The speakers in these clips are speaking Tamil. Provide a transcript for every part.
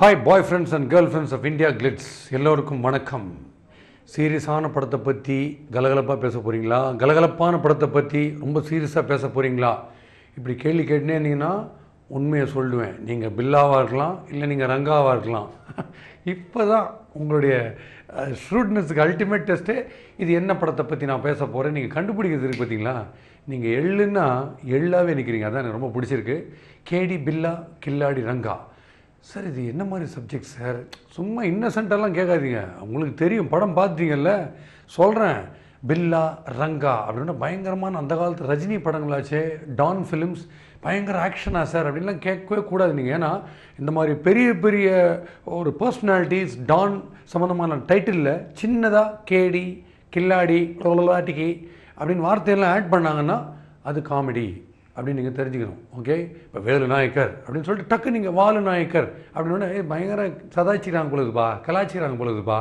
hi boy friends and girl friends of India Glitz எல்லோருக்கும் வணக்கம் சீரியஸான படத்தை பற்றி கலகலப்பாக பேச போகிறீங்களா கலகலப்பான படத்தை பற்றி ரொம்ப சீரியஸாக பேச போகிறீங்களா இப்படி கேள்வி கேட்டுனே உண்மையை சொல்லுவேன் நீங்கள் பில்லாவாக இருக்கலாம் இல்லை நீங்கள் ரங்காவாக இருக்கலாம் இப்போ தான் உங்களுடைய ஸ்டூடெண்ட்ஸுக்கு அல்டிமேட் டெஸ்ட்டே இது என்ன படத்தை பற்றி நான் பேச போகிறேன் நீங்கள் கண்டுபிடிக்கிறது பார்த்தீங்களா நீங்கள் எள்ளுன்னா எள்ளாகவே நிற்கிறீங்க அதான் எனக்கு ரொம்ப பிடிச்சிருக்கு கேடி பில்லா கில்லாடி ரங்கா சார் இது என்ன மாதிரி சப்ஜெக்ட் சார் சும்மா இன்னசென்ட்டெல்லாம் கேட்காதீங்க உங்களுக்கு தெரியும் படம் பார்த்துட்டீங்கல்ல சொல்கிறேன் பில்லா ரங்கா அப்படின்னா பயங்கரமான அந்த காலத்து ரஜினி படங்களாச்சே டான் ஃபிலிம்ஸ் பயங்கர ஆக்ஷனா சார் அப்படின்லாம் கேட்கவே கூடாது நீங்கள் ஏன்னா இந்த மாதிரி பெரிய பெரிய ஒரு பர்சனாலிட்டிஸ் டான் சம்மந்தமான டைட்டிலில் சின்னதாக கேடி கில்லாடி லோலாட்டிக்கி அப்படின்னு வார்த்தையெல்லாம் ஆட் பண்ணாங்கன்னா அது காமெடி அப்படின்னு நீங்கள் தெரிஞ்சுக்கணும் ஓகே இப்போ வேலு நாயக்கர் அப்படின்னு சொல்லிட்டு டக்கு நீங்கள் வாலு நாயக்கர் அப்படின்னோடனே பயங்கர சதாச்சிக்கிறாங்க பொழுதுபா கலாச்சிக்கிறாங்க பொழுதுபா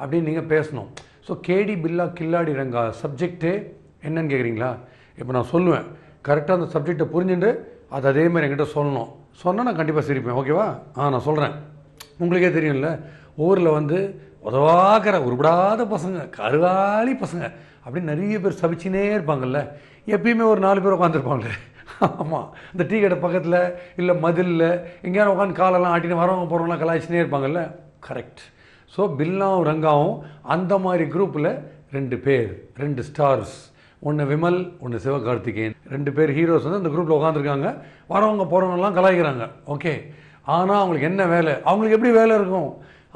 அப்படின்னு நீங்கள் பேசணும் ஸோ கேடி பில்லா கில்லாடி ரங்கா சப்ஜெக்டே என்னன்னு கேட்குறீங்களா இப்போ நான் சொல்லுவேன் கரெக்டாக அந்த சப்ஜெக்டை புரிஞ்சுட்டு அது அதேமாதிரி என்கிட்ட சொல்லணும் சொன்னால் நான் கண்டிப்பாக சிரிப்பேன் ஓகேவா ஆ நான் சொல்கிறேன் உங்களுக்கே தெரியும்ல ஊரில் வந்து உதவாக்கிற உருப்படாத பசங்க கருவாளி பசங்க அப்படின்னு நிறைய பேர் சபிச்சினே இருப்பாங்கல்ல எப்பயுமே ஒரு நாலு பேர் உட்காந்துருப்பாங்களே ஆமாம் இந்த டீ கடை பக்கத்தில் இல்லை மதிலில் எங்கேயாரும் உட்காந்து காலெல்லாம் ஆட்டின்னு வரவங்க போகிறவங்களாம் கலாய்ச்சினே இருப்பாங்கல்ல கரெக்ட் ஸோ பில்லாவும் ரங்காவும் அந்த மாதிரி குரூப்பில் ரெண்டு பேர் ரெண்டு ஸ்டார்ஸ் ஒன்று விமல் ஒன்று சிவகார்த்திகேயன் ரெண்டு பேர் ஹீரோஸ் வந்து அந்த குரூப்பில் உட்காந்துருக்காங்க வரவங்க போகிறவங்கலாம் கலாய்க்கிறாங்க ஓகே ஆனால் அவங்களுக்கு என்ன வேலை அவங்களுக்கு எப்படி வேலை இருக்கும்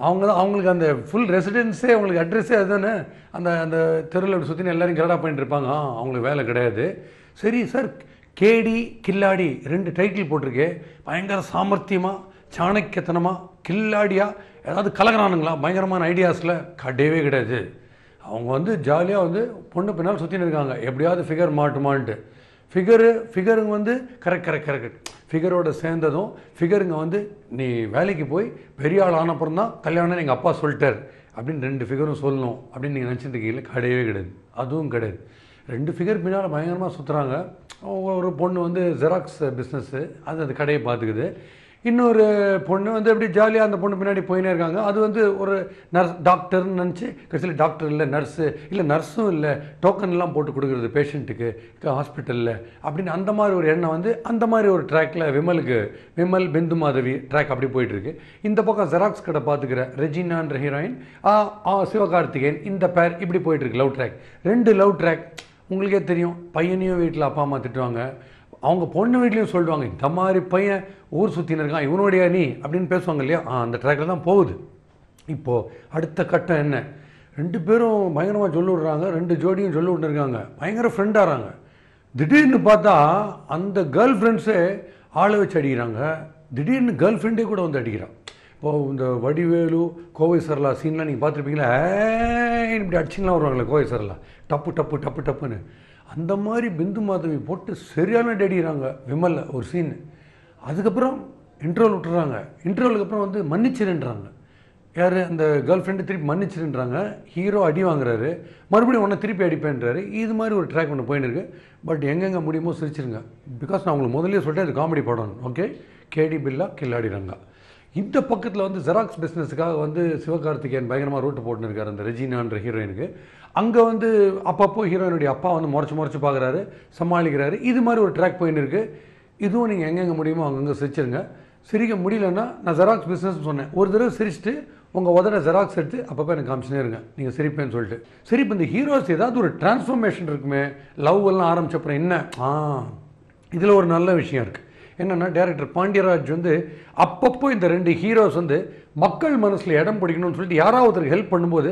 அவங்க தான் அவங்களுக்கு அந்த ஃபுல் ரெசிடென்ஸே அவங்களுக்கு அட்ரெஸ்ஸே அதுதானே அந்த அந்த தெருவில் சுற்றின எல்லோரும் கரெக்டாக பண்ணிட்டு இருப்பாங்க அவங்களுக்கு வேலை கிடையாது சரி சார் கேடி கில்லாடி ரெண்டு டைட்டில் போட்டிருக்கு பயங்கர சாமர்த்தியமாக சாணக்கியத்தனமாக கில்லாடியாக ஏதாவது கலகிறானுங்களா பயங்கரமான ஐடியாஸில் கிடையவே கிடையாது அவங்க வந்து ஜாலியாக வந்து பொண்ணு பின்னால் சுற்றின்னு இருக்காங்க எப்படியாவது ஃபிகர் மாட்டுமான்ட்டு ஃபிகரு ஃபிகருங்க வந்து கரெக்ட் கரெக்ட் கரெக்ட் ஃபிகரோட சேர்ந்ததும் ஃபிகருங்க வந்து நீ வேலைக்கு போய் பெரிய ஆள் ஆனப்புறம் தான் கல்யாணம் எங்கள் அப்பா சொல்லிட்டார் அப்படின்னு ரெண்டு ஃபிகரும் சொல்லணும் அப்படின்னு நீங்கள் நினச்சிட்டு இருக்கீங்களா கிடையவே கிடையாது அதுவும் கிடையாது ரெண்டு ஃபிகர் பின்னால் பயங்கரமாக சுற்றுறாங்க ஒரு பொண்ணு வந்து ஜெராக்ஸ் பிஸ்னஸ்ஸு அது அந்த கடையை பார்த்துக்குது இன்னொரு பொண்ணு வந்து எப்படி ஜாலியாக அந்த பொண்ணு பின்னாடி போயினே இருக்காங்க அது வந்து ஒரு நர்ஸ் டாக்டர்னு நினச்சி கடைசியில் டாக்டர் இல்லை நர்ஸு இல்லை நர்ஸும் இல்லை டோக்கன்லாம் போட்டு கொடுக்குறது பேஷண்ட்டுக்கு ஹாஸ்பிட்டலில் அப்படின்னு அந்த மாதிரி ஒரு எண்ணம் வந்து அந்த மாதிரி ஒரு ட்ராக்கில் விமலுக்கு விமல் பிந்து மாதவி ட்ராக் அப்படி போயிட்டுருக்கு இந்த பக்கம் ஜெராக்ஸ் கடை பார்த்துக்கிற ரெஜினான்ற ஹீரோயின் சிவகார்த்திகேயன் இந்த பேர் இப்படி போயிட்டுருக்கு லவ் ட்ராக் ரெண்டு லவ் ட்ராக் உங்களுக்கே தெரியும் பையனையும் வீட்டில் அப்பா அம்மா திட்டுவாங்க அவங்க பொண்ணு வீட்லேயும் சொல்லுவாங்க இந்த மாதிரி பையன் ஊர் சுற்றின்னு இருக்கான் இவனுடைய நீ அப்படின்னு பேசுவாங்க இல்லையா அந்த ட்ராக்கில் தான் போகுது இப்போது அடுத்த கட்டம் என்ன ரெண்டு பேரும் பயங்கரமாக சொல்லி விடுறாங்க ரெண்டு ஜோடியும் சொல்லி விட்டுருக்காங்க பயங்கர ஃப்ரெண்டாகிறாங்க திடீர்னு பார்த்தா அந்த கேர்ள் ஃப்ரெண்ட்ஸே ஆளை வச்சு அடிக்கிறாங்க திடீர்னு கேர்ள் ஃப்ரெண்டே கூட வந்து அடிக்கிறான் இப்போ இந்த வடிவேலு கோவை சரலா சீன்லாம் நீங்கள் பார்த்துருப்பீங்களா இப்படி அடிச்சுலாம் வருவாங்களே கோவை சரலா டப்பு டப்பு டப்பு டப்புன்னு அந்த மாதிரி பிந்து மாதவி போட்டு சரியான டேடிக்கிறாங்க விமலில் ஒரு சீன் அதுக்கப்புறம் இன்டர்வல் விட்டுறாங்க இன்டர்வலுக்கு அப்புறம் வந்து மன்னிச்சிருன்றாங்க யார் அந்த கேர்ள் ஃப்ரெண்டு திருப்பி மன்னிச்சிருன்றாங்க ஹீரோ அடி வாங்குறாரு மறுபடியும் ஒன்றை திருப்பி அடிப்பேன்றாரு இது மாதிரி ஒரு ட்ராக் ஒன்று போயின்னு பட் எங்கெங்கே முடியுமோ சிரிச்சிருங்க பிகாஸ் நான் உங்களுக்கு முதலே சொல்லிட்டு அது காமெடி படம் ஓகே கேடி பில்லா கில்லாடி ரங்கா இந்த பக்கத்தில் வந்து ஜெராக்ஸ் பிஸ்னஸுக்காக வந்து சிவகார்த்திகேயன் பயங்கரமாக ரூட்டு போட்டுன்னு இருக்கார் அந்த ரெஜினான்ற ஹீரோயினுக்கு அங்கே வந்து அப்பப்போ ஹீரோயினுடைய அப்பா வந்து முறைச்சி முறைச்சி பார்க்குறாரு சமாளிக்கிறாரு இது மாதிரி ஒரு ட்ராக் போயின்னு இருக்குது இதுவும் நீங்கள் எங்கெங்கே முடியுமோ அங்கங்கே சிரிச்சிருங்க சிரிக்க முடியலன்னா நான் ஜெராக்ஸ் பிஸ்னஸ் சொன்னேன் ஒரு தடவை சிரிச்சுட்டு உங்கள் உதட ஜெராக்ஸ் எடுத்து அப்பப்போ எனக்கு காமிச்சுனே இருங்க நீங்கள் சிரிப்பேன்னு சொல்லிட்டு சிரிப்பு இந்த ஹீரோஸ் ஏதாவது ஒரு டிரான்ஸ்ஃபர்மேஷன் இருக்குமே லவ் எல்லாம் ஆரம்பிச்ச அப்புறம் என்ன ஆ இதில் ஒரு நல்ல விஷயம் இருக்குது என்னென்னா டேரக்டர் பாண்டியராஜ் வந்து அப்பப்போ இந்த ரெண்டு ஹீரோஸ் வந்து மக்கள் மனசில் இடம் பிடிக்கணும்னு சொல்லிட்டு யாராவது ஹெல்ப் பண்ணும்போது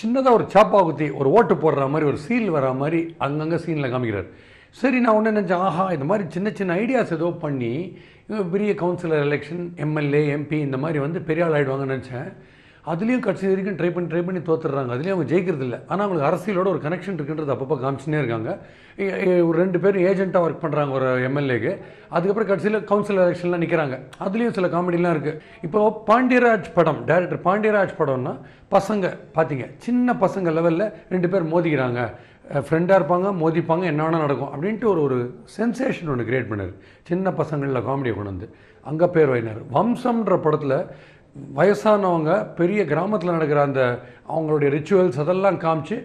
சின்னதாக ஒரு சாப்பா குத்தி ஒரு ஓட்டு போடுற மாதிரி ஒரு சீல் வர மாதிரி அங்கங்கே சீனில் காமிக்கிறார் சரி நான் ஒன்று நினச்சேன் ஆஹா இந்த மாதிரி சின்ன சின்ன ஐடியாஸ் ஏதோ பண்ணி பெரிய கவுன்சிலர் எலெக்ஷன் எம்எல்ஏ எம்பி இந்த மாதிரி வந்து பெரிய ஆள் ஆகிடுவாங்கன்னு நினச்சேன் அதுலேயும் கட்சி வரைக்கும் ட்ரை பண்ணி ட்ரை பண்ணி தோத்துடுறாங்க அதுலேயும் அவங்க ஜெயிக்கிறது இல்லை ஆனால் அவங்களுக்கு அரசியலோட ஒரு கனெக்ஷன் இருக்குன்றது அப்பப்போ காமிச்சுனே இருக்காங்க ஒரு ரெண்டு பேரும் ஏஜென்ட்டாக ஒர்க் பண்ணுறாங்க ஒரு எம்எல்ஏக்கு அதுக்கப்புறம் கட்சியில் கவுன்சில் எலெக்ஷன்லாம் நிற்கிறாங்க அதுலேயும் சில காமெடிலாம் இருக்குது இப்போ பாண்டியராஜ் படம் டேரக்டர் பாண்டியராஜ் படம்னா பசங்க பார்த்தீங்க சின்ன பசங்க லெவலில் ரெண்டு பேர் மோதிக்கிறாங்க ஃப்ரெண்டாக இருப்பாங்க மோதிப்பாங்க என்ன வேணால் நடக்கும் அப்படின்ட்டு ஒரு ஒரு சென்சேஷன் ஒன்று கிரியேட் பண்ணார் சின்ன பசங்களில் காமெடியை கொண்டு வந்து அங்கே பேர் வாயினார் வம்சம்ன்ற படத்தில் வயசானவங்க பெரிய கிராமத்தில் நடக்கிற அந்த அவங்களுடைய ரிச்சுவல்ஸ் அதெல்லாம் காமிச்சு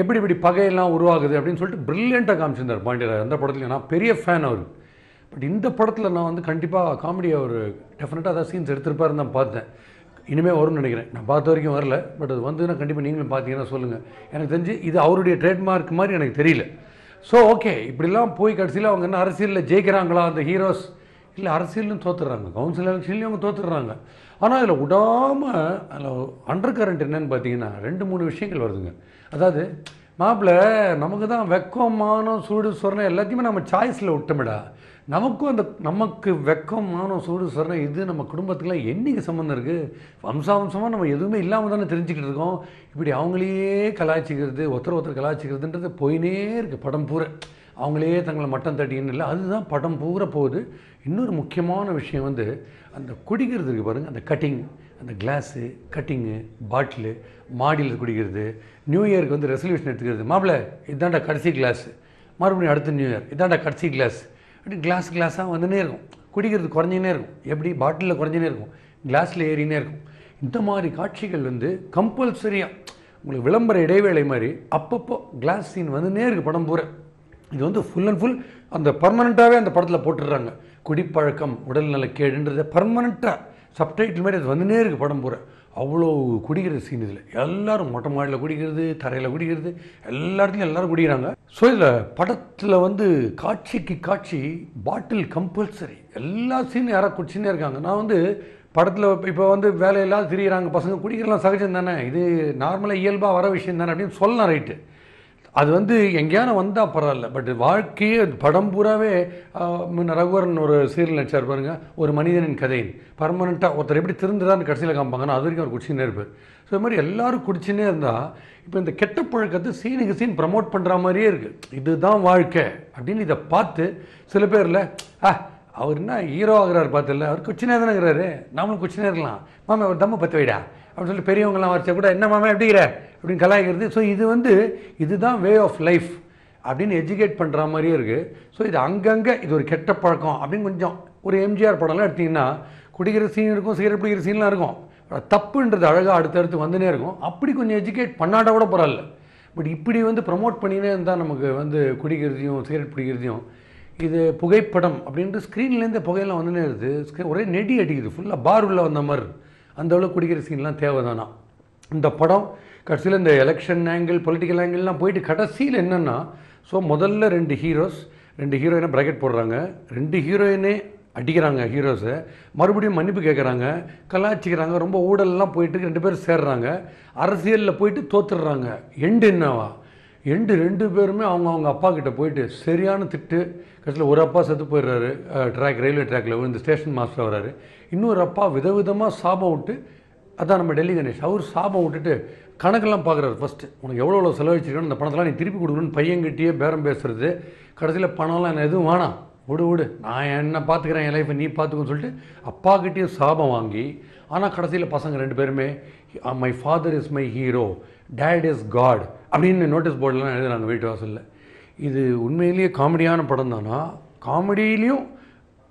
எப்படி இப்படி பகையெல்லாம் உருவாகுது அப்படின்னு சொல்லிட்டு ப்ரில்லியண்ட்டாக காமிச்சிருந்தார் பாண்டியராஜ் அந்த படத்தில் நான் பெரிய ஃபேன் அவர் பட் இந்த படத்தில் நான் வந்து கண்டிப்பாக காமெடி அவர் டெஃபினட்டாக அதான் சீன்ஸ் எடுத்திருப்பாருன்னு தான் பார்த்தேன் இனிமேல் வரும்னு நினைக்கிறேன் நான் பார்த்த வரைக்கும் வரல பட் அது வந்துன்னா கண்டிப்பாக நீங்களும் பார்த்தீங்கன்னா சொல்லுங்கள் எனக்கு தெரிஞ்சு இது அவருடைய ட்ரேட்மார்க் மாதிரி எனக்கு தெரியல ஸோ ஓகே இப்படிலாம் போய் கடைசியில் அவங்க என்ன அரசியலில் ஜெயிக்கிறாங்களா அந்த ஹீரோஸ் இல்லை அரசியலும் தோத்துடுறாங்க கவுன்சில் எலெக்ஷன்லையும் அவங்க தோத்துடுறாங்க ஆனால் அதில் விடாமல் அதில் அண்டர் கரண்ட் என்னன்னு பார்த்தீங்கன்னா ரெண்டு மூணு விஷயங்கள் வருதுங்க அதாவது மாப்பிள்ள நமக்கு தான் வெக்கம் மானம் சூடு சொரணை எல்லாத்தையுமே நம்ம சாய்ஸில் விட்டோமிடா நமக்கும் அந்த நமக்கு வெக்கம் மானம் சூடு சொரணை இது நம்ம குடும்பத்துக்குலாம் என்றைக்கு சம்மந்தம் இருக்குது வம்சாவம்சமாக நம்ம எதுவுமே இல்லாமல் தானே தெரிஞ்சுக்கிட்டு இருக்கோம் இப்படி அவங்களையே கலாய்ச்சிக்கிறது ஒருத்தர் ஒருத்தர் கலாய்ச்சிக்கிறதுன்றது போயினே இருக்குது படம் பூரா அவங்களையே தங்களை மட்டம் தட்டின்னு இல்லை அதுதான் படம் பூரா போகுது இன்னொரு முக்கியமான விஷயம் வந்து அந்த குடிக்கிறதுக்கு பாருங்கள் அந்த கட்டிங் அந்த கிளாஸு கட்டிங்கு பாட்டிலு மாடியில் குடிக்கிறது நியூ இயருக்கு வந்து ரெசல்யூஷன் எடுத்துக்கிறது மாப்பிள்ளை இதாண்டா கடைசி கிளாஸு மறுபடியும் அடுத்த நியூ இயர் இதாண்டா கடைசி கிளாஸ் அப்படி கிளாஸ் கிளாஸாக வந்துனே இருக்கும் குடிக்கிறது குறைஞ்சினே இருக்கும் எப்படி பாட்டிலில் குறைஞ்சினே இருக்கும் கிளாஸில் ஏறினே இருக்கும் இந்த மாதிரி காட்சிகள் வந்து கம்பல்சரியாக உங்களுக்கு விளம்பர இடைவேளை மாதிரி அப்பப்போ கிளாஸ் சீன் வந்துனே இருக்குது படம் பூரா இது வந்து ஃபுல் அண்ட் ஃபுல் அந்த பர்மனெண்ட்டாகவே அந்த படத்தில் போட்டுடுறாங்க குடிப்பழக்கம் உடல்நல கேடுன்றது பர்மனெண்ட்டாக சப்டைட்டில் மாதிரி அது வந்துனே இருக்குது படம் பூரா அவ்வளோ குடிக்கிற சீன் இதில் எல்லோரும் மொட்டை மாடியில் குடிக்கிறது தரையில் குடிக்கிறது எல்லாத்துலேயும் எல்லோரும் குடிக்கிறாங்க ஸோ இதில் படத்தில் வந்து காட்சிக்கு காட்சி பாட்டில் கம்பல்சரி எல்லா சீனும் யாராவது குடிச்சுன்னே இருக்காங்க நான் வந்து படத்தில் இப்போ வந்து வேலையெல்லாம் திரியிறாங்க பசங்க குடிக்கிறலாம் சகஜம் தானே இது நார்மலாக இயல்பாக வர விஷயம் தானே அப்படின்னு சொல்லலாம் ரைட்டு அது வந்து எங்கேயான வந்தால் பரவாயில்ல பட் வாழ்க்கையே படம் பூராவே ரகுவரன் ஒரு சீரியல் நடிச்சார் பாருங்க ஒரு மனிதனின் கதையின் பர்மனெண்ட்டாக ஒருத்தர் எப்படி திருந்துறான்னு கடைசியில் காமிப்பாங்கன்னா அது வரைக்கும் அவர் குடிச்சுன்னே இருப்பார் ஸோ இது மாதிரி எல்லோரும் குடிச்சுனே இருந்தால் இப்போ இந்த கெட்ட பழக்கத்தை சீனுக்கு சீன் ப்ரமோட் பண்ணுற மாதிரியே இருக்குது இதுதான் வாழ்க்கை அப்படின்னு இதை பார்த்து சில பேரில் ஆ அவர் என்ன ஹீரோ ஆகிறார் பார்த்துல அவர் குச்சி தானே இருக்கிறாரு நாமளும் குச்சினே இருக்கலாம் மாமா அவர் தம்மை பத்து வைடா அப்படின்னு சொல்லி பெரியவங்களாம் வரைச்சா கூட என்ன மாமா எப்படிங்கிற அப்படின்னு கலாய்க்கிறது ஸோ இது வந்து இதுதான் வே ஆஃப் லைஃப் அப்படின்னு எஜுகேட் பண்ணுற மாதிரியே இருக்குது ஸோ இது அங்கங்கே இது ஒரு கெட்ட பழக்கம் அப்படின்னு கொஞ்சம் ஒரு எம்ஜிஆர் படம்லாம் எடுத்திங்கன்னா குடிக்கிற சீன் இருக்கும் சிகரெட் பிடிக்கிற சீன்லாம் இருக்கும் தப்புன்றது அழகாக அடுத்தடுத்து வந்துனே இருக்கும் அப்படி கொஞ்சம் எஜுகேட் பண்ணாட்டா கூட பரவாயில்ல பட் இப்படி வந்து ப்ரமோட் பண்ணினே இருந்தால் நமக்கு வந்து குடிக்கிறதையும் சிகரெட் பிடிக்கிறதையும் இது புகைப்படம் அப்படின்ட்டு ஸ்க்ரீன்லேருந்து புகையெல்லாம் வந்துனே இருக்குது ஒரே நெடி அடிக்குது ஃபுல்லாக பார் உள்ளே வந்த மாதிரி அந்த அளவுக்கு குடிக்கிற சீன்லாம் தேவைதானா இந்த படம் கடைசியில் இந்த எலெக்ஷன் ஆங்கிள் பொலிட்டிக்கல் ஆங்கிள்லாம் போயிட்டு கடைசியில் என்னென்னா ஸோ முதல்ல ரெண்டு ஹீரோஸ் ரெண்டு ஹீரோயினை ப்ராக்கெட் போடுறாங்க ரெண்டு ஹீரோயினே அடிக்கிறாங்க ஹீரோஸை மறுபடியும் மன்னிப்பு கேட்குறாங்க கலாச்சிக்கிறாங்க ரொம்ப ஊடலெலாம் போயிட்டு ரெண்டு பேரும் சேர்றாங்க அரசியலில் போயிட்டு தோத்துடுறாங்க எண்டு என்னவா ரெண்டு ரெண்டு பேருமே அவங்க அவங்க அப்பா கிட்டே போயிட்டு சரியான திட்டு கடைசியில் ஒரு அப்பா செத்து போயிடுறாரு ட்ராக் ரயில்வே ட்ராக்கில் இந்த ஸ்டேஷன் மாஸ்டர் வர்றாரு இன்னொரு அப்பா விதவிதமாக சாபம் விட்டு அதான் நம்ம டெல்லி கணேஷ் அவர் சாபம் விட்டுட்டு கணக்கெல்லாம் பார்க்குறாரு ஃபஸ்ட்டு உனக்கு எவ்வளோ எவ்வளோ செலவழிச்சிருக்கணும் அந்த பணத்தெல்லாம் நீ திருப்பி கொடுக்கணும்னு பையன்கிட்டயே பேரம் பேசுறது கடைசியில் பணம்லாம் என்ன எதுவும் வேணாம் விடு விடு நான் என்ன பார்த்துக்கிறேன் என் லைஃப்பை நீ பார்த்துக்கோன்னு சொல்லிட்டு அப்பாக்கிட்டேயும் சாபம் வாங்கி ஆனால் கடைசியில் பசங்க ரெண்டு பேருமே my father is my hero dad is god அப்படின்னு நோட்டீஸ் போர்டெலாம் எழுதுறாங்க வீட்டு வாசலில் இது உண்மையிலேயே காமெடியான படம் தானா காமெடியிலையும்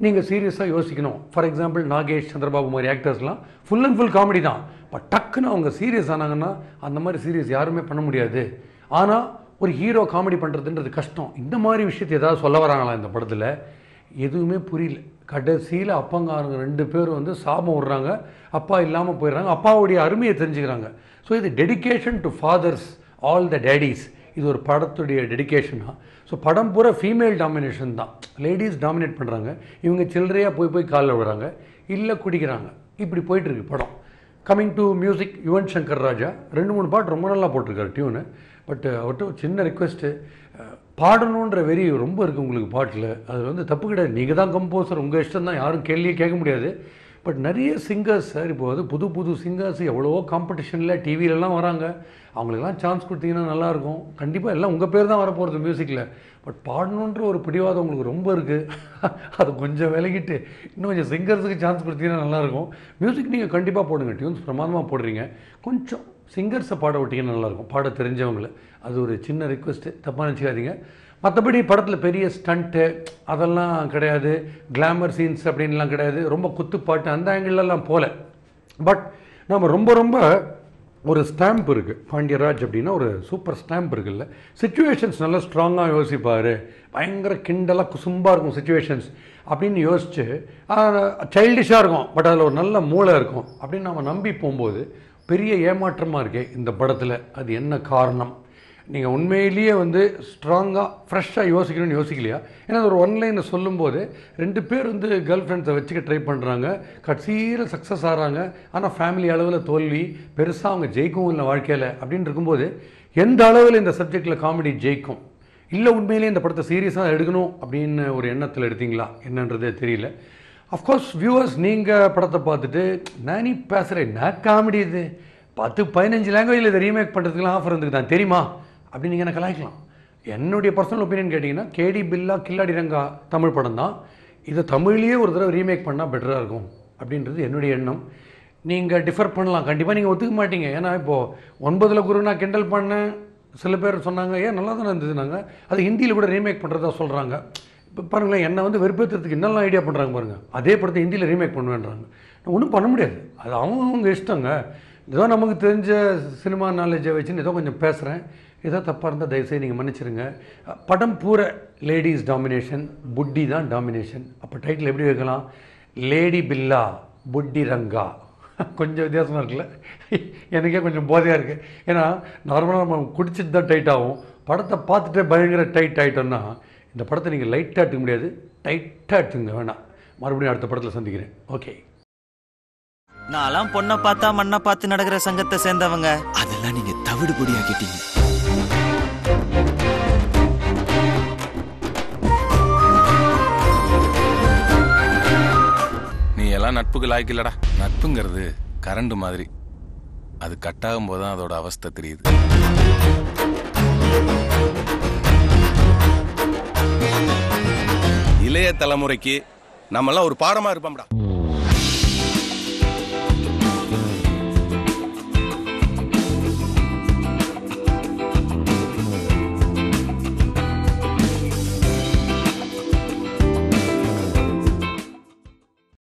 நீங்கள் சீரியஸாக யோசிக்கணும் ஃபார் எக்ஸாம்பிள் நாகேஷ் சந்திரபாபு மாதிரி ஆக்டர்ஸ்லாம் ஃபுல் அண்ட் ஃபுல் காமெடி தான் பட் டக்குன்னு அவங்க சீரியஸ் ஆனாங்கன்னா அந்த மாதிரி சீரியஸ் யாருமே பண்ண முடியாது ஆனால் ஒரு ஹீரோ காமெடி பண்ணுறதுன்றது கஷ்டம் இந்த மாதிரி விஷயத்தை ஏதாவது சொல்ல வராங்களா இந்த படத்தில் எதுவுமே புரியல கடைசியில் அப்பங்காரங்க ரெண்டு பேரும் வந்து சாபம் விடுறாங்க அப்பா இல்லாமல் போயிடுறாங்க அப்பாவுடைய அருமையை தெரிஞ்சுக்கிறாங்க ஸோ இது dedication to fathers all the daddies இது ஒரு படத்துடைய டெடிக்கேஷனா ஸோ படம் பூரா ஃபீமேல் டாமினேஷன் தான் லேடிஸ் டாமினேட் பண்ணுறாங்க இவங்க சில்லறையாக போய் போய் காலில் விடுறாங்க இல்லை குடிக்கிறாங்க இப்படி போயிட்டுருக்கு படம் coming to music Yuvan Shankar Raja ரெண்டு மூணு பாட்டு ரொம்ப நல்லா போட்டிருக்காரு டியூனு பட் uh, அவர்கிட்ட ஒரு சின்ன ரிக்வெஸ்ட்டு uh, பாடணுன்ற வெறி ரொம்ப இருக்குது உங்களுக்கு பாட்டில் அது வந்து தப்பு கிடையாது நீங்கள் தான் கம்போசர் உங்கள் இஷ்டம் தான் யாரும் கேள்வியே கேட்க முடியாது பட் நிறைய சிங்கர்ஸ் சார் இப்போ வந்து புது புது சிங்கர்ஸ் எவ்வளவோ காம்படிஷனில் டிவியிலலாம் வராங்க அவங்களுக்கெல்லாம் சான்ஸ் கொடுத்தீங்கன்னா நல்லாயிருக்கும் கண்டிப்பாக எல்லாம் உங்கள் பேர் தான் வரப்போகிறது மியூசிக்கில் பட் பாடணுன்ற ஒரு பிடிவாதம் உங்களுக்கு ரொம்ப இருக்குது அது கொஞ்சம் விலகிட்டு இன்னும் கொஞ்சம் சிங்கர்ஸுக்கு சான்ஸ் கொடுத்தீங்கன்னா நல்லாயிருக்கும் மியூசிக் நீங்கள் கண்டிப்பாக போடுங்க டியூன்ஸ் பிரமாதமாக போடுறீங்க கொஞ்சம் சிங்கர்ஸை பாட விட்டிங்கன்னா நல்லாயிருக்கும் பாட தெரிஞ்சவங்கள அது ஒரு சின்ன ரிக்வெஸ்ட்டு தப்பாக நினச்சிக்காதீங்க மற்றபடி படத்தில் பெரிய ஸ்டண்ட்டு அதெல்லாம் கிடையாது கிளாமர் சீன்ஸ் அப்படின்லாம் கிடையாது ரொம்ப குத்துப்பாட்டு அந்த ஆங்கிள்லாம் போகல பட் நம்ம ரொம்ப ரொம்ப ஒரு ஸ்டாம்ப் இருக்குது பாண்டியராஜ் அப்படின்னா ஒரு சூப்பர் ஸ்டாம்ப் இருக்குல்ல சுச்சுவேஷன்ஸ் நல்லா ஸ்ட்ராங்காக யோசிப்பார் பயங்கர கிண்டலாக குசும்பாக இருக்கும் சுச்சுவேஷன்ஸ் அப்படின்னு யோசித்து சைல்டிஷாக இருக்கும் பட் அதில் ஒரு நல்ல மூளை இருக்கும் அப்படின்னு நம்ம நம்பி போகும்போது பெரிய ஏமாற்றமாக இருக்கே இந்த படத்தில் அது என்ன காரணம் நீங்கள் உண்மையிலேயே வந்து ஸ்ட்ராங்காக ஃப்ரெஷ்ஷாக யோசிக்கணும்னு யோசிக்கலையா ஏன்னா ஒரு ஒன்லைனில் சொல்லும்போது ரெண்டு பேர் வந்து கேர்ள் ஃப்ரெண்ட்ஸை வச்சுக்க ட்ரை பண்ணுறாங்க கட்சியில் சக்ஸஸ் ஆகிறாங்க ஆனால் ஃபேமிலி அளவில் தோல்வி பெருசாக அவங்க ஜெயிக்கவும் இல்லை வாழ்க்கையில் அப்படின்னு இருக்கும்போது எந்த அளவில் இந்த சப்ஜெக்டில் காமெடி ஜெயிக்கும் இல்லை உண்மையிலேயே இந்த படத்தை சீரியஸாக எடுக்கணும் அப்படின்னு ஒரு எண்ணத்தில் எடுத்தீங்களா என்னன்றதே தெரியல அஃப்கோர்ஸ் வியூவர்ஸ் நீங்கள் படத்தை பார்த்துட்டு நானி பேசுகிறேன் நான் காமெடி இது பத்து பதினஞ்சு லாங்குவேஜில் இதை ரீமேக் பண்ணுறதுக்குலாம் ஆஃபர் இருந்துக்கு தான் தெரியுமா அப்படி நீங்கள் எனக்கு கலாய்க்கலாம் என்னுடைய பர்சனல் ஒப்பீனியன் கேட்டிங்கன்னா கேடி பில்லா கில்லாடி ரங்கா தமிழ் படம் தான் இதை தமிழ்லேயே ஒரு தடவை ரீமேக் பண்ணால் பெட்டராக இருக்கும் அப்படின்றது என்னுடைய எண்ணம் நீங்கள் டிஃபர் பண்ணலாம் கண்டிப்பாக நீங்கள் ஒத்துக்க மாட்டீங்க ஏன்னா இப்போது ஒன்பதில் குரு நான் கிண்டல் பண்ணேன் சில பேர் சொன்னாங்க ஏன் நல்லா தானே இருந்ததுனாங்க அது ஹிந்தியில் கூட ரீமேக் பண்ணுறதா சொல்கிறாங்க இப்போ பாருங்களேன் என்னை வந்து வெறுப்பேற்றுறதுக்கு என்னெல்லாம் ஐடியா பண்ணுறாங்க பாருங்கள் அதே படத்தை ஹிந்தியில் ரீமேக் பண்ணுவேன்றாங்க ஒன்றும் பண்ண முடியாது அது அவங்கவுங்க இஷ்டங்க ஏதோ நமக்கு தெரிஞ்ச சினிமா நாலேஜை வச்சுன்னு ஏதோ கொஞ்சம் பேசுகிறேன் ஏதோ தப்பாக இருந்தால் தயவுசெய்து நீங்கள் மன்னிச்சிருங்க படம் பூரா லேடிஸ் டாமினேஷன் புட்டி தான் டாமினேஷன் அப்போ டைட்டில் எப்படி வைக்கலாம் லேடி பில்லா புட்டி ரங்கா கொஞ்சம் வித்தியாசமாக இருக்குல்ல எனக்கே கொஞ்சம் போதையாக இருக்குது ஏன்னா நார்மலாக நம்ம குடிச்சிட்டு தான் டைட் ஆகும் படத்தை பார்த்துட்டே பயங்கர டைட் ஆகிட்டோம்னா இந்த படத்தை நீங்கள் லைட்டாக எடுத்துக்க முடியாது டைட்டாக எடுத்துங்க வேணாம் மறுபடியும் அடுத்த படத்தில் சந்திக்கிறேன் ஓகே நான்லாம் பொண்ணை பார்த்தா மண்ணை பார்த்து நடக்கிற சங்கத்தை சேர்ந்தவங்க அதெல்லாம் நீங்கள் தவிடு இதெல்லாம் நட்புக்கு லாய்க்கு இல்லடா நட்புங்கிறது கரண்ட் மாதிரி அது கட் ஆகும் தான் அதோட அவஸ்தை தெரியுது இளைய தலைமுறைக்கு நம்மெல்லாம் ஒரு பாடமா இருப்போம்டா